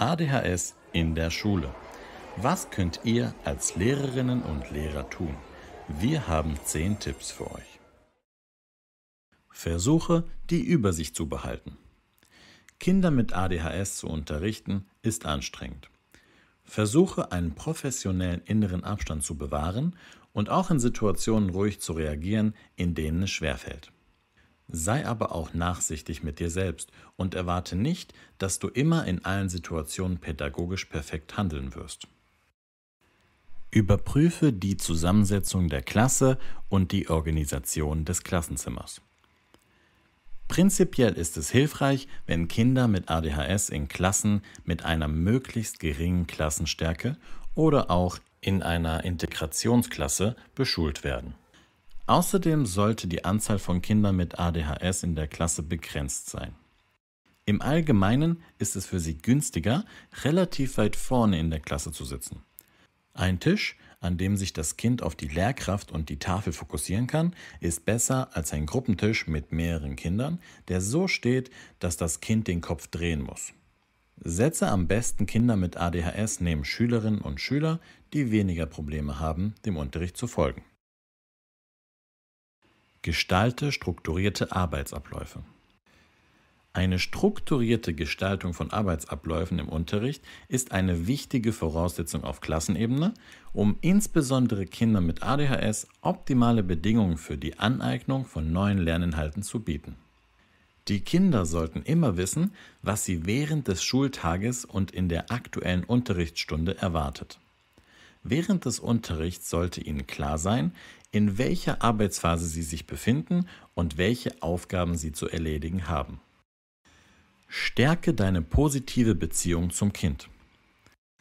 ADHS in der Schule. Was könnt ihr als Lehrerinnen und Lehrer tun? Wir haben 10 Tipps für euch. Versuche, die Übersicht zu behalten. Kinder mit ADHS zu unterrichten, ist anstrengend. Versuche, einen professionellen inneren Abstand zu bewahren und auch in Situationen ruhig zu reagieren, in denen es schwerfällt. Sei aber auch nachsichtig mit dir selbst und erwarte nicht, dass du immer in allen Situationen pädagogisch perfekt handeln wirst. Überprüfe die Zusammensetzung der Klasse und die Organisation des Klassenzimmers. Prinzipiell ist es hilfreich, wenn Kinder mit ADHS in Klassen mit einer möglichst geringen Klassenstärke oder auch in einer Integrationsklasse beschult werden. Außerdem sollte die Anzahl von Kindern mit ADHS in der Klasse begrenzt sein. Im Allgemeinen ist es für sie günstiger, relativ weit vorne in der Klasse zu sitzen. Ein Tisch, an dem sich das Kind auf die Lehrkraft und die Tafel fokussieren kann, ist besser als ein Gruppentisch mit mehreren Kindern, der so steht, dass das Kind den Kopf drehen muss. Setze am besten Kinder mit ADHS neben Schülerinnen und Schüler, die weniger Probleme haben, dem Unterricht zu folgen. Gestalte strukturierte Arbeitsabläufe. Eine strukturierte Gestaltung von Arbeitsabläufen im Unterricht ist eine wichtige Voraussetzung auf Klassenebene, um insbesondere Kindern mit ADHS optimale Bedingungen für die Aneignung von neuen Lerninhalten zu bieten. Die Kinder sollten immer wissen, was sie während des Schultages und in der aktuellen Unterrichtsstunde erwartet. Während des Unterrichts sollte Ihnen klar sein, in welcher Arbeitsphase Sie sich befinden und welche Aufgaben Sie zu erledigen haben. Stärke deine positive Beziehung zum Kind.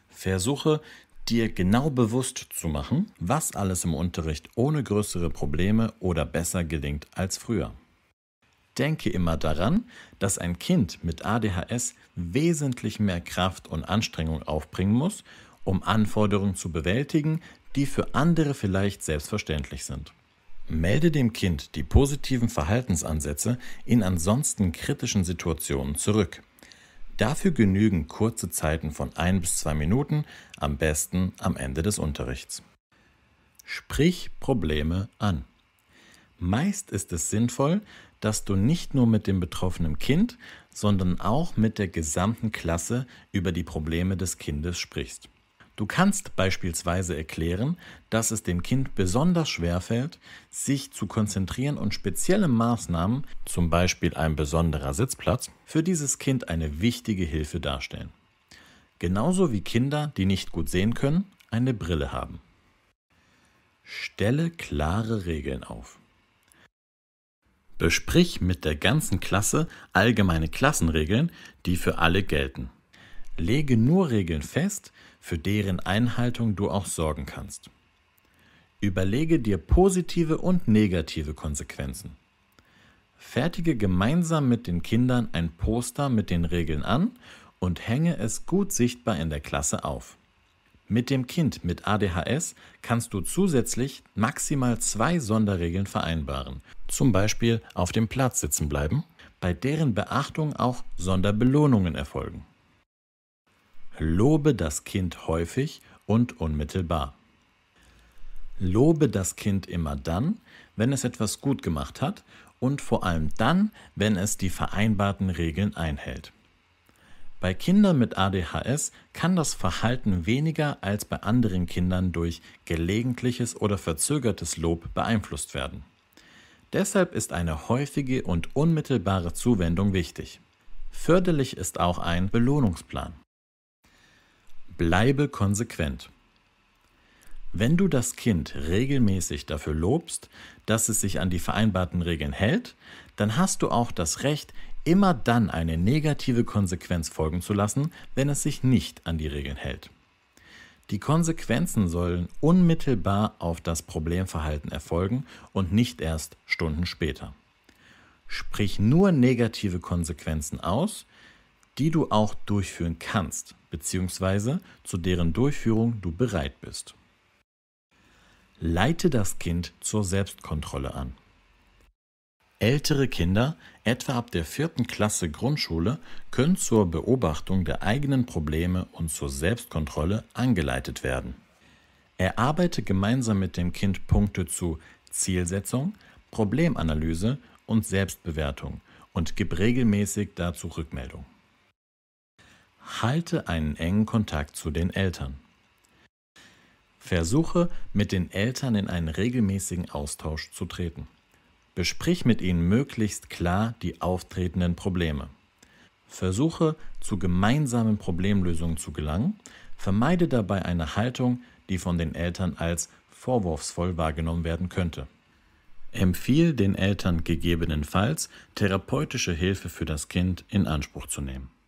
Versuche, dir genau bewusst zu machen, was alles im Unterricht ohne größere Probleme oder besser gelingt als früher. Denke immer daran, dass ein Kind mit ADHS wesentlich mehr Kraft und Anstrengung aufbringen muss, um Anforderungen zu bewältigen, die für andere vielleicht selbstverständlich sind. Melde dem Kind die positiven Verhaltensansätze in ansonsten kritischen Situationen zurück. Dafür genügen kurze Zeiten von ein bis zwei Minuten, am besten am Ende des Unterrichts. Sprich Probleme an. Meist ist es sinnvoll, dass du nicht nur mit dem betroffenen Kind, sondern auch mit der gesamten Klasse über die Probleme des Kindes sprichst. Du kannst beispielsweise erklären, dass es dem Kind besonders schwer fällt, sich zu konzentrieren und spezielle Maßnahmen, zum Beispiel ein besonderer Sitzplatz, für dieses Kind eine wichtige Hilfe darstellen. Genauso wie Kinder, die nicht gut sehen können, eine Brille haben. Stelle klare Regeln auf. Besprich mit der ganzen Klasse allgemeine Klassenregeln, die für alle gelten. Lege nur Regeln fest, für deren Einhaltung du auch sorgen kannst. Überlege dir positive und negative Konsequenzen. Fertige gemeinsam mit den Kindern ein Poster mit den Regeln an und hänge es gut sichtbar in der Klasse auf. Mit dem Kind mit ADHS kannst du zusätzlich maximal zwei Sonderregeln vereinbaren, zum Beispiel auf dem Platz sitzen bleiben, bei deren Beachtung auch Sonderbelohnungen erfolgen. Lobe das Kind häufig und unmittelbar. Lobe das Kind immer dann, wenn es etwas gut gemacht hat und vor allem dann, wenn es die vereinbarten Regeln einhält. Bei Kindern mit ADHS kann das Verhalten weniger als bei anderen Kindern durch gelegentliches oder verzögertes Lob beeinflusst werden. Deshalb ist eine häufige und unmittelbare Zuwendung wichtig. Förderlich ist auch ein Belohnungsplan. Bleibe konsequent. Wenn du das Kind regelmäßig dafür lobst, dass es sich an die vereinbarten Regeln hält, dann hast du auch das Recht, immer dann eine negative Konsequenz folgen zu lassen, wenn es sich nicht an die Regeln hält. Die Konsequenzen sollen unmittelbar auf das Problemverhalten erfolgen und nicht erst Stunden später. Sprich nur negative Konsequenzen aus, die du auch durchführen kannst, bzw. zu deren Durchführung du bereit bist. Leite das Kind zur Selbstkontrolle an. Ältere Kinder, etwa ab der vierten Klasse Grundschule, können zur Beobachtung der eigenen Probleme und zur Selbstkontrolle angeleitet werden. Erarbeite gemeinsam mit dem Kind Punkte zu Zielsetzung, Problemanalyse und Selbstbewertung und gib regelmäßig dazu Rückmeldung halte einen engen Kontakt zu den Eltern. Versuche, mit den Eltern in einen regelmäßigen Austausch zu treten. Besprich mit ihnen möglichst klar die auftretenden Probleme. Versuche, zu gemeinsamen Problemlösungen zu gelangen. Vermeide dabei eine Haltung, die von den Eltern als vorwurfsvoll wahrgenommen werden könnte. Empfiehl den Eltern gegebenenfalls, therapeutische Hilfe für das Kind in Anspruch zu nehmen.